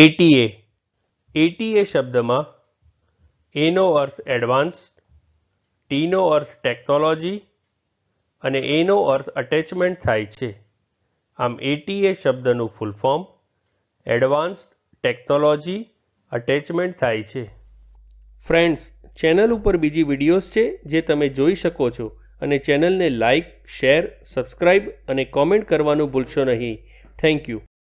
એટીએ એટીએ શબ્દમાં એનો અર્થ એડવાન્સ ટીનો અર્થ ટેકનોલોજી અને એનો અર્થ અટેચમેન્ટ થાય છે આમ એટીએ શબ્દનું full form advanced technology attachment થાય છે ફ્રેન્ડ્સ ચેનલ ઉપર બીજી વિડીયોઝ છે જે તમે જોઈ શકો છો અને ચેનલને લાઇક શેર સબસ્ક્રાઇબ અને કોમેન્ટ કરવાનું ભૂલશો નહીં થેન્ક યુ